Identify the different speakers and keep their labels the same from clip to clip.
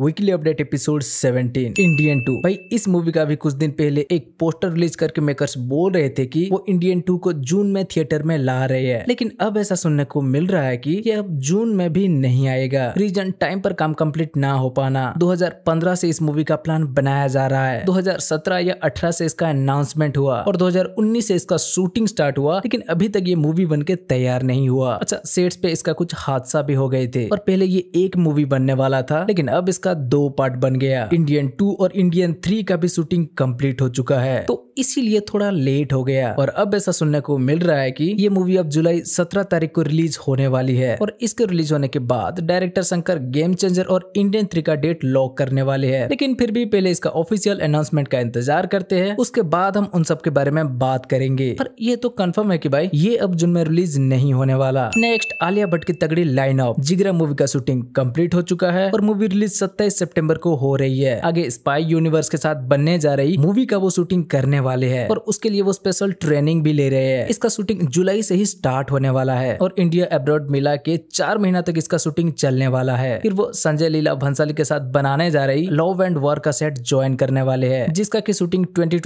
Speaker 1: weekly update episode 17 Indian 2 भाई इस movie का भी कुछ दिन पहले एक पोस्टर रिलीज करके मेकर्स बोल रहे थे कि वो इंडियन 2 को जून में थिएटर में ला रहे हैं लेकिन अब ऐसा सुनने को मिल रहा है कि ये अब जून में भी नहीं आएगा रीजन टाइम पर काम कंप्लीट ना हो पाना 2015 से इस मूवी का प्लान बनाया जा रहा है 2017 या 18 से इसका अनाउंसमेंट हुआ और 2019 से इसका शूटिंग स्टार्ट हुआ लेकिन अभी तक ये मूवी बन के तैयार नहीं हुआ अच्छा सेट्स पे इसका कुछ हादसा भी हो गए थे और पहले ये एक मूवी बनने वाला था लेकिन अब इसका का दो पार्ट बन गया इंडियन टू और इंडियन थ्री का भी शूटिंग कंप्लीट हो चुका है तो इसीलिए थोड़ा लेट हो गया और अब ऐसा सुनने को मिल रहा है कि ये मूवी अब जुलाई सत्रह तारीख को रिलीज होने वाली है और इसके रिलीज होने के बाद डायरेक्टर शंकर गेम चेंजर और इंडियन थ्री का डेट लॉक करने वाले है लेकिन फिर भी पहले इसका ऑफिशियल अनाउंसमेंट का इंतजार करते हैं उसके बाद हम उन सब के बारे में बात करेंगे पर ये तो कंफर्म है कि भाई ये अब जून में रिलीज नहीं होने वाला नेक्स्ट आलिया भट्ट की तगड़ी लाइन ऑफ जिगरा मूवी का शूटिंग कंप्लीट हो चुका है और मूवी रिलीज सत्ताईस सितंबर को हो रही है आगे स्पाई यूनिवर्स के साथ बनने जा रही मूवी का वो शूटिंग करने वाला वाले हैं और उसके लिए वो स्पेशल ट्रेनिंग भी ले रहे हैं इसका शूटिंग जुलाई से ही स्टार्ट होने वाला है और इंडिया एब्रॉड मिला के चार महीना तक इसका शूटिंग चलने वाला है फिर वो संजय लीला भंसाली के साथ बनाने जा रही लव एंड वॉर का सेट ज्वाइन करने वाले है जिसका की शूटिंग ट्वेंटी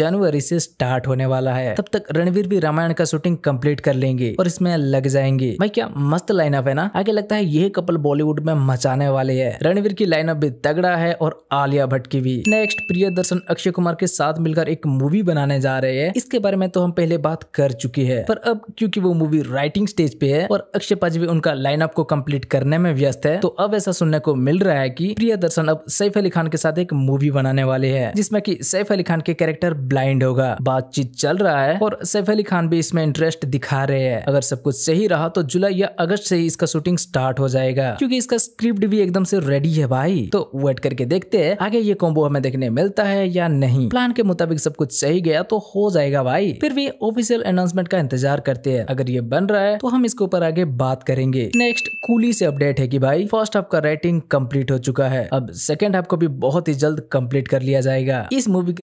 Speaker 1: जनवरी से स्टार्ट होने वाला है तब तक रणवीर भी रामायण का शूटिंग कम्प्लीट कर लेंगे और इसमें लग जाएंगे भाई क्या मस्त लाइन है ना आगे लगता है यह कपल बॉलीवुड में मचाने वाले है रणवीर की लाइनअप भी तगड़ा है और आलिया भट्ट की भी नेक्स्ट प्रिय दर्शन अक्षय कुमार के साथ मिलकर एक मूवी बनाने जा रहे हैं इसके बारे में तो हम पहले बात कर चुके हैं पर अब क्योंकि वो मूवी राइटिंग स्टेज पे है और अक्षय पाजवी उनका लाइनअप को कंप्लीट करने में व्यस्त है तो अब ऐसा सुनने को मिल रहा है की प्रिया दर्शन अब सैफ अली खान के साथ एक मूवी बनाने वाले है जिसमे की सैफ अली खान के कैरेक्टर ब्लाइंड होगा बातचीत चल रहा है और सैफ अली खान भी इसमें इंटरेस्ट दिखा रहे हैं अगर सब कुछ सही रहा तो जुलाई या अगस्त से ही इसका शूटिंग स्टार्ट हो जाएगा क्योंकि इसका स्क्रिप्ट भी एकदम से रेडी है भाई तो वेट करके देखते हैं आगे ये कॉम्बो हमें देखने मिलता है या नहीं प्लान के मुताबिक सब कुछ सही गया तो हो जाएगा भाई फिर भी ऑफिशियल अनाउंसमेंट का इंतजार करते हैं अगर ये बन रहा है तो हम इसके ऊपर आगे बात करेंगे नेक्स्ट कूली से अपडेट है की भाई फर्स्ट हाफ का राइटिंग कम्प्लीट हो चुका है अब सेकेंड हाफ को भी बहुत ही जल्द कंप्लीट कर लिया जाएगा इस मूवी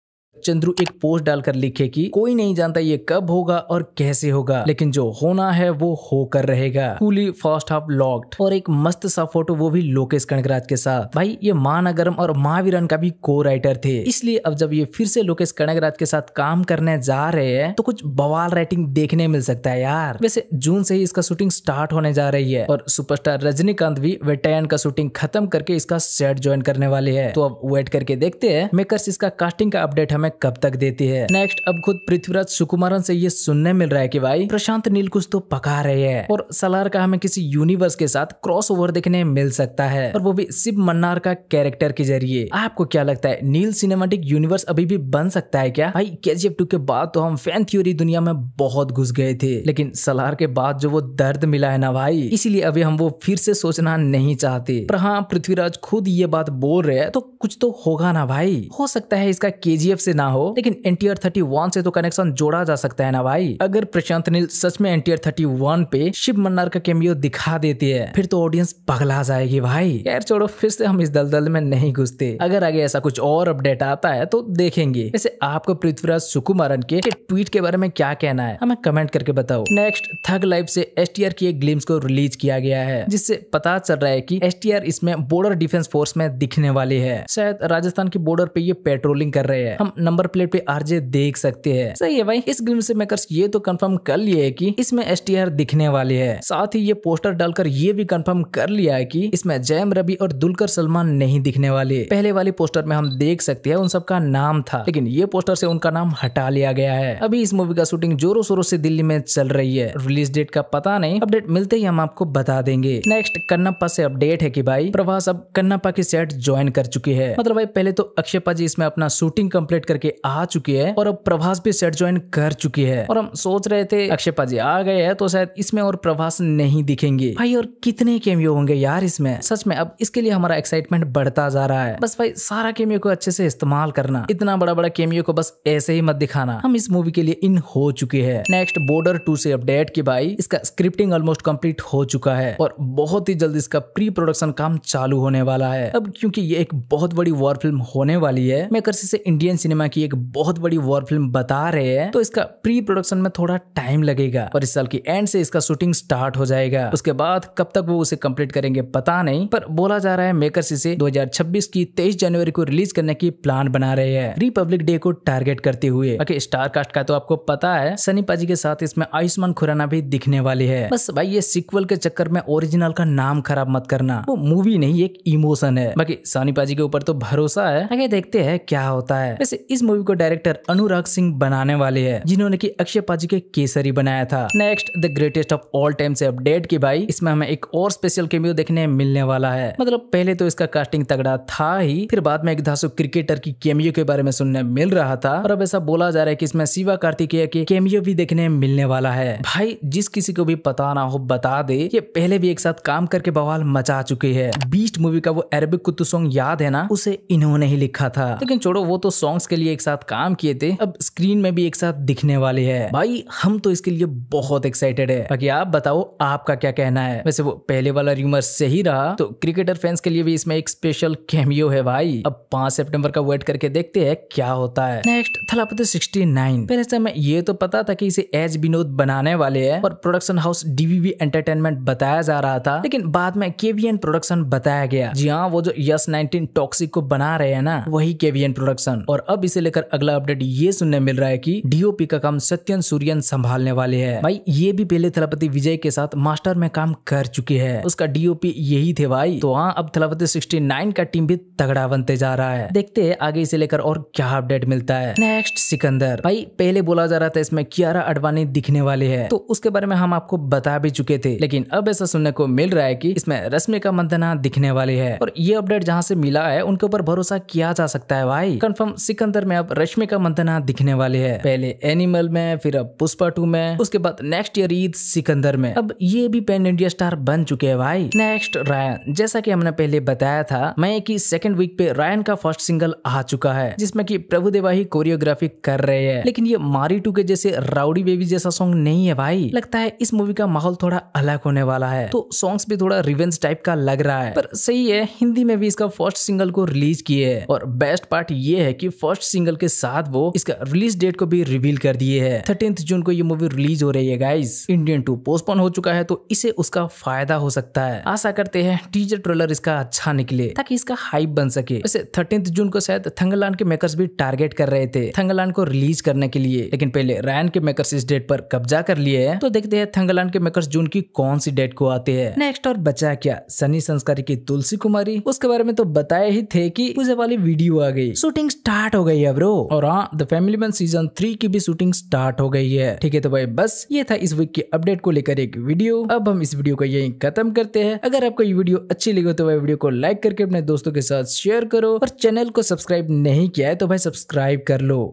Speaker 1: चंद्रू एक पोस्ट डालकर लिखे कि कोई नहीं जानता ये कब होगा और कैसे होगा लेकिन जो होना है वो होकर रहेगा कूली फर्स्ट हाफ लॉक्ड और एक मस्त सा फोटो वो भी लोकेश कनगराज के साथ भाई ये महानगरम और महावीरन का भी को राइटर थे इसलिए अब जब ये फिर से लोकेश कनगराज के साथ काम करने जा रहे हैं तो कुछ बवाल राइटिंग देखने मिल सकता है यार वैसे जून से ही इसका शूटिंग स्टार्ट होने जा रही है और सुपरस्टार रजनीकांत भी वेटायन का शूटिंग खत्म करके इसका सेट ज्वाइन करने वाले है तो अब वेट करके देखते हैं मेकर्स इसका कास्टिंग का अपडेट हमें हमें कब तक देती है नेक्स्ट अब खुद पृथ्वीराज सुकुमारन से ये सुनने मिल रहा है कि भाई प्रशांत नील कुछ तो पका रहे हैं और सलार का हमें किसी यूनिवर्स के साथ क्रॉस ओवर देखने मिल सकता है और वो भी शिव मन्नार का कैरेक्टर के जरिए आपको क्या लगता है नील सिनेमेटिक यूनिवर्स अभी भी बन सकता है क्या भाई के जी के बाद तो हम फैन थ्योरी दुनिया में बहुत घुस गए थे लेकिन सलार के बाद जो वो दर्द मिला है ना भाई इसीलिए अभी हम वो फिर से सोचना नहीं चाहते पर हाँ पृथ्वीराज खुद ये बात बोल रहे हैं तो कुछ तो होगा ना भाई हो सकता है इसका के से ना हो लेकिन N T R thirty one से तो कनेक्शन जोड़ा जा सकता है ना भाई अगर प्रशांत नील सच में N T R thirty one पे शिव मन्नार का कैमियो दिखा देती है फिर तो ऑडियंस पगला जाएगी भाई यार छोड़ो फिर से हम इस दलदल में नहीं घुसते अगर आगे ऐसा कुछ और अपडेट आता है तो देखेंगे वैसे आपको पृथ्वीराज सुकुमारन के, ट्वीट के बारे में क्या कहना है हमें कमेंट करके बताओ नेक्स्ट थग लाइफ से एस टी आर की एक ग्लिम्स को रिलीज किया गया है जिससे पता चल रहा है की एस टी आर इसमें बॉर्डर डिफेंस फोर्स में दिखने वाली है शायद राजस्थान की बॉर्डर पे ये पेट्रोलिंग कर रहे हैं हम नंबर प्लेट पे आरजे देख सकते हैं सही है भाई इस ग्रीन से मेकर्स ये तो कंफर्म कर लिए है कि इसमें एस दिखने वाले है साथ ही ये पोस्टर डालकर ये भी कंफर्म कर लिया है कि इसमें जयम रबी और दुलकर सलमान नहीं दिखने वाले पहले वाले पोस्टर में हम देख सकते हैं उन सबका नाम था लेकिन ये पोस्टर से उनका नाम हटा लिया गया है अभी इस मूवी का शूटिंग जोरों शोरों से दिल्ली में चल रही है रिलीज डेट का पता नहीं अपडेट मिलते ही हम आपको बता देंगे नेक्स्ट कन्नप्पा से अपडेट है की भाई प्रभास अब कन्नप्पा की सेट ज्वाइन कर चुकी है मतलब भाई पहले तो अक्षयपा जी इसमें अपना शूटिंग कम्प्लीट कर करके आ चुकी है और अब प्रभास भी सेट ज्वाइन कर चुकी है और हम सोच रहे थे अक्षेपा जी आ गए हैं तो शायद इसमें और प्रभास नहीं दिखेंगे भाई और कितने केमियो होंगे यार इसमें सच में अब इसके लिए हमारा एक्साइटमेंट बढ़ता जा रहा है बस भाई सारा कैमियो को अच्छे से इस्तेमाल करना इतना बड़ा बड़ा कैमियो को बस ऐसे ही मत दिखाना हम इस मूवी के लिए इन हो चुके हैं नेक्स्ट बॉर्डर टू से अपडेट की भाई इसका स्क्रिप्टिंग ऑलमोस्ट कम्प्लीट हो चुका है और बहुत ही जल्द इसका प्री प्रोडक्शन काम चालू होने वाला है अब क्योंकि ये एक बहुत बड़ी वॉर फिल्म होने वाली है मैं कर इंडियन सिनेमा कोरोना की एक बहुत बड़ी वॉर फिल्म बता रहे हैं तो इसका प्री प्रोडक्शन में थोड़ा टाइम लगेगा और इस साल की एंड से इसका शूटिंग स्टार्ट हो जाएगा उसके बाद कब तक वो उसे कम्प्लीट करेंगे पता नहीं पर बोला जा रहा है मेकर्स इसे 2026 की 23 जनवरी को रिलीज करने की प्लान बना रहे हैं रिपब्लिक डे को टारगेट करते हुए स्टार कास्ट का तो आपको पता है सनी पाजी के साथ इसमें आयुष्मान खुराना भी दिखने वाले है बस भाई ये सिक्वल के चक्कर में ओरिजिनल का नाम खराब मत करना वो मूवी नहीं एक इमोशन है बाकी सनी पाजी के ऊपर तो भरोसा है आगे देखते हैं क्या होता है वैसे इस मूवी को डायरेक्टर अनुराग सिंह बनाने वाले हैं जिन्होंने की अक्षय पाजी के केसरी बनाया था next the greatest of all time से अपडेट की भाई इसमें हमें एक और स्पेशल केमियो देखने मिलने वाला है मतलब पहले तो इसका कास्टिंग तगड़ा था ही फिर बाद में एक धासु क्रिकेटर की केमियो के बारे में सुनने मिल रहा था और अब ऐसा बोला जा रहा है की इसमें शिवा कार्तिकेय के केमियो भी देखने मिलने वाला है भाई जिस किसी को भी पता ना हो बता दे ये पहले भी एक साथ काम करके बवाल मचा चुके हैं बीस्ट मूवी का वो अरेबिक कुत्तू सॉन्ग याद है ना उसे इन्होंने ही लिखा था लेकिन छोड़ो वो तो सॉन्ग्स के लिए एक साथ काम किए थे अब स्क्रीन में भी एक साथ दिखने वाले है भाई हम तो इसके लिए बहुत एक्साइटेड है बाकी आप बताओ आपका क्या कहना है वैसे वो पहले वाला र्यूमर सही रहा तो क्रिकेटर फैंस के लिए भी इसमें एक स्पेशल कैमियो है भाई अब पांच सेप्टेम्बर का वेट करके देखते है क्या होता है नेक्स्ट थलापति सिक्सटी नाइन पहले से समय ये तो पता था की इसे एज विनोद बनाने वाले है और प्रोडक्शन हाउस डीवीवी एंटरटेनमेंट बताया जा रहा था लेकिन बाद में केवीएन प्रोडक्शन बताया गया जी हाँ वो जो यस नाइनटीन टॉक्सिक को बना रहे हैं ना वही केवीएन प्रोडक्शन और अब अभी से लेकर अगला अपडेट ये सुनने मिल रहा है कि डीओपी का काम सत्यन सूर्यन संभालने वाले है भाई ये भी पहले थलापति विजय के साथ मास्टर में काम कर चुके हैं उसका डीओपी यही थे भाई तो हाँ अब थलापति सिक्सटी का टीम भी तगड़ा बनते जा रहा है देखते है आगे इसे लेकर और क्या अपडेट मिलता है नेक्स्ट सिकंदर भाई पहले बोला जा रहा था इसमें कियारा अडवाणी दिखने वाले है तो उसके बारे में हम आपको बता भी चुके थे लेकिन अब ऐसा सुनने को मिल रहा है की इसमें रश्मिका मंदना दिखने वाले है और ये अपडेट जहाँ से मिला है उनके ऊपर भरोसा किया जा सकता है भाई कन्फर्म सिकंदर अंदर में अब रश्मिका मंदना दिखने वाले है पहले एनिमल में फिर अब पुष्पा टू में उसके बाद नेक्स्ट ईयर ईद सिकंदर में अब ये भी पेन इंडिया स्टार बन चुके हैं भाई नेक्स्ट रायन जैसा की हमने पहले बताया था मैं की सेकेंड वीक पे रायन का फर्स्ट सिंगल आ चुका है जिसमे की प्रभु देवा ही कोरियोग्राफी कर रहे है लेकिन ये मारी टू के जैसे राउडी बेबी जैसा सॉन्ग नहीं है भाई लगता है इस मूवी का माहौल थोड़ा अलग होने वाला है तो सॉन्ग्स भी थोड़ा रिवेंस टाइप का लग रहा है पर सही है हिंदी में भी इसका फर्स्ट सिंगल को रिलीज किए है और बेस्ट पार्ट ये है की फर्स्ट फर्स्ट सिंगल के साथ वो इसका रिलीज डेट को भी रिवील कर दिए है थर्टीन जून को ये मूवी रिलीज हो रही है गाइज इंडियन टू पोस्टपोन हो चुका है तो इसे उसका फायदा हो सकता है आशा करते हैं टीजर ट्रेलर इसका अच्छा निकले ताकि इसका हाइप बन सके वैसे थर्टीन जून को शायद थंगलान के मेकर्स भी टारगेट कर रहे थे थंगलान को रिलीज करने के लिए लेकिन पहले रैन के मेकर्स इस डेट पर कब्जा कर लिए है तो देखते हैं थंगलान के मेकर्स जून की कौन सी डेट को आते हैं नेक्स्ट और बचा क्या सनी संस्कारी की तुलसी कुमारी उसके बारे में तो बताया ही थे की वाली वीडियो आ गई शूटिंग स्टार्ट हो गई गई है ब्रो और हाँ the family man season three की भी शूटिंग स्टार्ट हो गई है ठीक है तो भाई बस ये था इस वीक की अपडेट को लेकर एक वीडियो अब हम इस वीडियो को यही खत्म करते हैं अगर आपको ये वीडियो अच्छी लगी तो भाई वीडियो को लाइक करके अपने दोस्तों के साथ शेयर करो और चैनल को सब्सक्राइब नहीं किया है तो भाई सब्सक्राइब कर लो